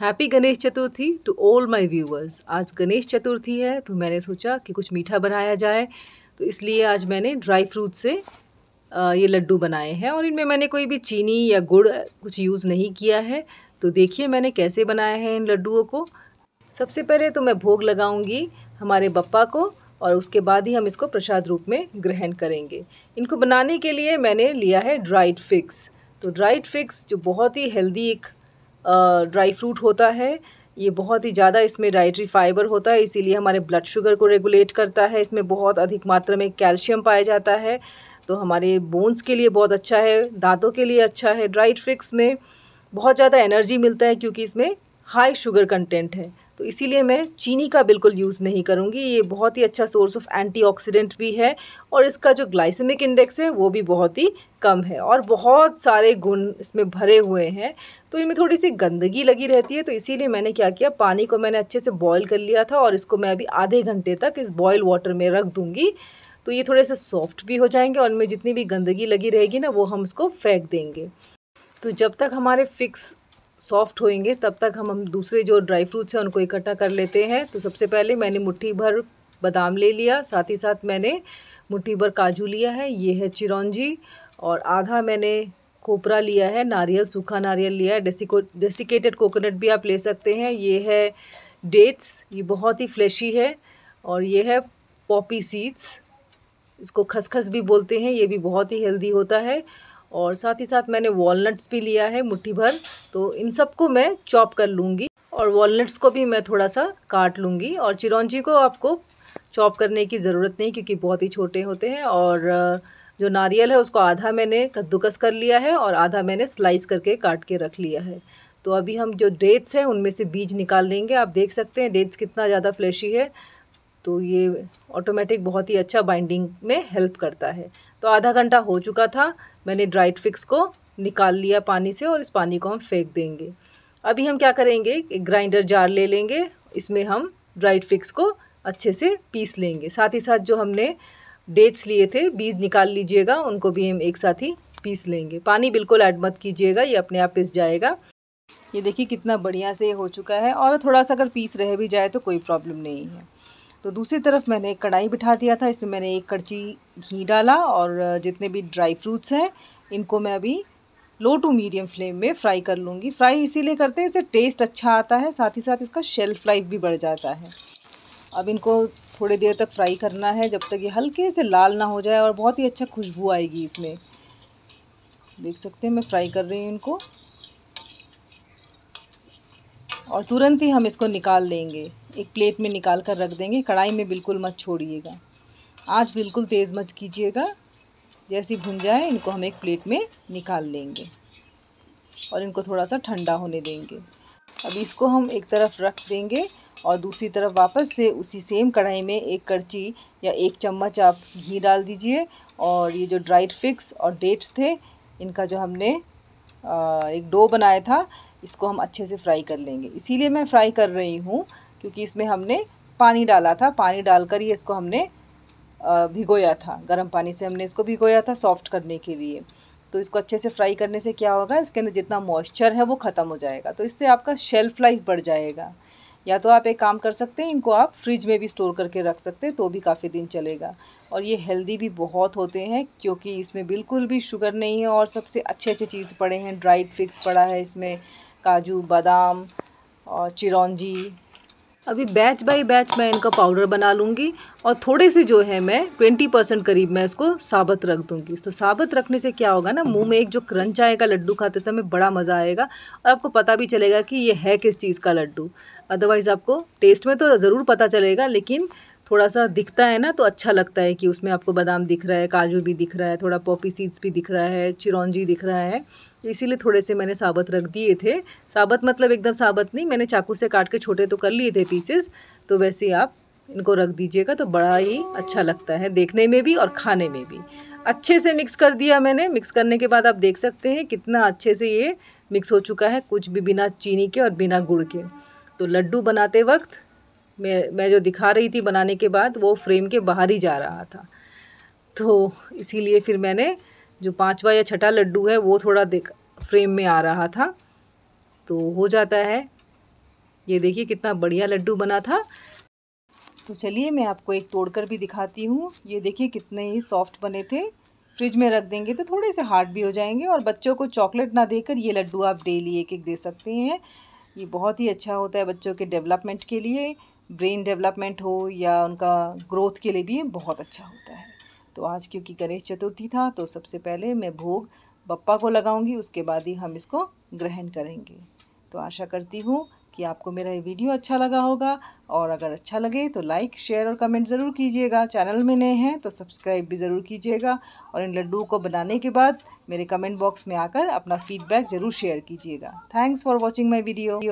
happy Ganesh Chaturthi to all my viewers आज गणेश चतुर्थी है तो मैंने सोचा कि कुछ मीठा बनाया जाए तो इसलिए आज मैंने ड्राई फ्रूट से ये लड्डू बनाए हैं और इनमें मैंने कोई भी चीनी या गुड़ कुछ यूज़ नहीं किया है तो देखिए मैंने कैसे बनाया है इन लड्डुओं को सबसे पहले तो मैं भोग लगाऊंगी हमारे बप्पा को और उसके बाद ही हम इसको प्रसाद रूप में ग्रहण करेंगे इनको बनाने के लिए मैंने लिया है ड्राइड फिक्स तो ड्राइड फिक्स जो बहुत ही हेल्दी एक ड्राई फ्रूट होता है ये बहुत ही ज़्यादा इसमें डाइट्री फाइबर होता है इसीलिए हमारे ब्लड शुगर को रेगुलेट करता है इसमें बहुत अधिक मात्रा में कैल्शियम पाया जाता है तो हमारे बोन्स के लिए बहुत अच्छा है दांतों के लिए अच्छा है ड्राइट फ्रिक्स में बहुत ज़्यादा एनर्जी मिलता है क्योंकि इसमें हाई शुगर कंटेंट है तो इसीलिए मैं चीनी का बिल्कुल यूज़ नहीं करूँगी ये बहुत ही अच्छा सोर्स ऑफ एंटीऑक्सीडेंट भी है और इसका जो ग्लाइसेमिक इंडेक्स है वो भी बहुत ही कम है और बहुत सारे गुण इसमें भरे हुए हैं तो इनमें थोड़ी सी गंदगी लगी रहती है तो इसीलिए मैंने क्या किया पानी को मैंने अच्छे से बॉयल कर लिया था और इसको मैं अभी आधे घंटे तक इस बॉयल वाटर में रख दूँगी तो ये थोड़े से सॉफ्ट भी हो जाएंगे और इनमें जितनी भी गंदगी लगी रहेगी ना वो हम उसको फेंक देंगे तो जब तक हमारे फिक्स सॉफ्ट होएंगे तब तक हम हम दूसरे जो ड्राई फ्रूट्स हैं उनको इकट्ठा कर लेते हैं तो सबसे पहले मैंने मुट्ठी भर बादाम ले लिया साथ ही साथ मैंने मुट्ठी भर काजू लिया है ये है चिरौंजी और आधा मैंने खोपरा लिया है नारियल सूखा नारियल लिया है डेसिको डेसिकेटेड कोकोनट भी आप ले सकते हैं ये है डेट्स ये बहुत ही फ्लैशी है और ये है पॉपी सीड्स इसको खसखस भी बोलते हैं ये भी बहुत ही हेल्दी होता है और साथ ही साथ मैंने वॉलनट्स भी लिया है मुट्ठी भर तो इन सबको मैं चॉप कर लूँगी और वॉलनट्स को भी मैं थोड़ा सा काट लूँगी और चिरौंजी को आपको चॉप करने की ज़रूरत नहीं क्योंकि बहुत ही छोटे होते हैं और जो नारियल है उसको आधा मैंने कद्दूकस कर लिया है और आधा मैंने स्लाइस करके काट के रख लिया है तो अभी हम जो डेट्स हैं उनमें से बीज निकाल लेंगे आप देख सकते हैं डेट्स कितना ज़्यादा फ्लैशी है तो ये ऑटोमेटिक बहुत ही अच्छा बाइंडिंग में हेल्प करता है तो आधा घंटा हो चुका था मैंने ड्राइड फिक्स को निकाल लिया पानी से और इस पानी को हम फेंक देंगे अभी हम क्या करेंगे एक ग्राइंडर जार ले लेंगे इसमें हम ड्राइड फिक्स को अच्छे से पीस लेंगे साथ ही साथ जो हमने डेट्स लिए थे बीज निकाल लीजिएगा उनको भी हम एक साथ ही पीस लेंगे पानी बिल्कुल ऐड मत कीजिएगा ये अपने आप पिस जाएगा ये देखिए कितना बढ़िया से हो चुका है और थोड़ा सा अगर पीस रह भी जाए तो कोई प्रॉब्लम नहीं है तो दूसरी तरफ मैंने एक कढ़ाई बिठा दिया था इसमें मैंने एक कड़ची घी डाला और जितने भी ड्राई फ्रूट्स हैं इनको मैं अभी लो टू मीडियम फ्लेम में फ्राई कर लूँगी फ्राई इसीलिए करते हैं इससे टेस्ट अच्छा आता है साथ ही साथ इसका शेल्फ़ लाइफ भी बढ़ जाता है अब इनको थोड़ी देर तक फ्राई करना है जब तक ये हल्के से लाल ना हो जाए और बहुत ही अच्छा खुशबू आएगी इसमें देख सकते हैं मैं फ्राई कर रही हूँ इनको और तुरंत ही हम इसको निकाल लेंगे एक प्लेट में निकाल कर रख देंगे कढ़ाई में बिल्कुल मत छोड़िएगा आज बिल्कुल तेज़ मत कीजिएगा जैसे भुन जाए इनको हम एक प्लेट में निकाल लेंगे और इनको थोड़ा सा ठंडा होने देंगे अब इसको हम एक तरफ रख देंगे और दूसरी तरफ वापस से उसी सेम कढ़ाई में एक करची या एक चम्मच आप घी डाल दीजिए और ये जो ड्राइड फिक्स और डेट्स थे इनका जो हमने एक डो बनाया था इसको हम अच्छे से फ्राई कर लेंगे इसीलिए मैं फ्राई कर रही हूँ क्योंकि इसमें हमने पानी डाला था पानी डालकर ही इसको हमने भिगोया था गर्म पानी से हमने इसको भिगोया था सॉफ्ट करने के लिए तो इसको अच्छे से फ्राई करने से क्या होगा इसके अंदर जितना मॉइस्चर है वो ख़त्म हो जाएगा तो इससे आपका शेल्फ़ लाइफ बढ़ जाएगा या तो आप एक काम कर सकते हैं इनको आप फ्रिज में भी स्टोर करके रख सकते हैं तो भी काफ़ी दिन चलेगा और ये हेल्दी भी बहुत होते हैं क्योंकि इसमें बिल्कुल भी शुगर नहीं है और सबसे अच्छे अच्छे चीज़ पड़े हैं ड्राइड फिक्स पड़ा है इसमें काजू बादाम और चिरौंजी अभी बैच बाय बैच मैं इनका पाउडर बना लूँगी और थोड़े से जो है मैं ट्वेंटी परसेंट करीब मैं इसको साबत रख दूँगी तो साबत रखने से क्या होगा ना मुंह में एक जो क्रंच आएगा लड्डू खाते समय बड़ा मज़ा आएगा और आपको पता भी चलेगा कि ये है किस चीज़ का लड्डू अदरवाइज़ आपको टेस्ट में तो ज़रूर पता चलेगा लेकिन थोड़ा सा दिखता है ना तो अच्छा लगता है कि उसमें आपको बादाम दिख रहा है काजू भी दिख रहा है थोड़ा पॉपी सीड्स भी दिख रहा है चिरौंजी दिख रहा है इसीलिए थोड़े से मैंने साबत रख दिए थे साबत मतलब एकदम साबत नहीं मैंने चाकू से काट के छोटे तो कर लिए थे पीसेस तो वैसे आप इनको रख दीजिएगा तो बड़ा ही अच्छा लगता है देखने में भी और खाने में भी अच्छे से मिक्स कर दिया मैंने मिक्स करने के बाद आप देख सकते हैं कितना अच्छे से ये मिक्स हो चुका है कुछ भी बिना चीनी के और बिना गुड़ के तो लड्डू बनाते वक्त मैं मैं जो दिखा रही थी बनाने के बाद वो फ्रेम के बाहर ही जा रहा था तो इसीलिए फिर मैंने जो पांचवा या छठा लड्डू है वो थोड़ा देख फ्रेम में आ रहा था तो हो जाता है ये देखिए कितना बढ़िया लड्डू बना था तो चलिए मैं आपको एक तोड़कर भी दिखाती हूँ ये देखिए कितने ही सॉफ्ट बने थे फ्रिज में रख देंगे तो थोड़े से हार्ड भी हो जाएंगे और बच्चों को चॉकलेट ना देकर ये लड्डू आप डेली एक एक दे सकते हैं ये बहुत ही अच्छा होता है बच्चों के डेवलपमेंट के लिए ब्रेन डेवलपमेंट हो या उनका ग्रोथ के लिए भी बहुत अच्छा होता है तो आज क्योंकि गणेश चतुर्थी था तो सबसे पहले मैं भोग बप्पा को लगाऊंगी उसके बाद ही हम इसको ग्रहण करेंगे तो आशा करती हूँ कि आपको मेरा ये वीडियो अच्छा लगा होगा और अगर अच्छा लगे तो लाइक शेयर और कमेंट ज़रूर कीजिएगा चैनल में नए हैं तो सब्सक्राइब भी ज़रूर कीजिएगा और इन लड्डू को बनाने के बाद मेरे कमेंट बॉक्स में आकर अपना फीडबैक ज़रूर शेयर कीजिएगा thanks for watching my video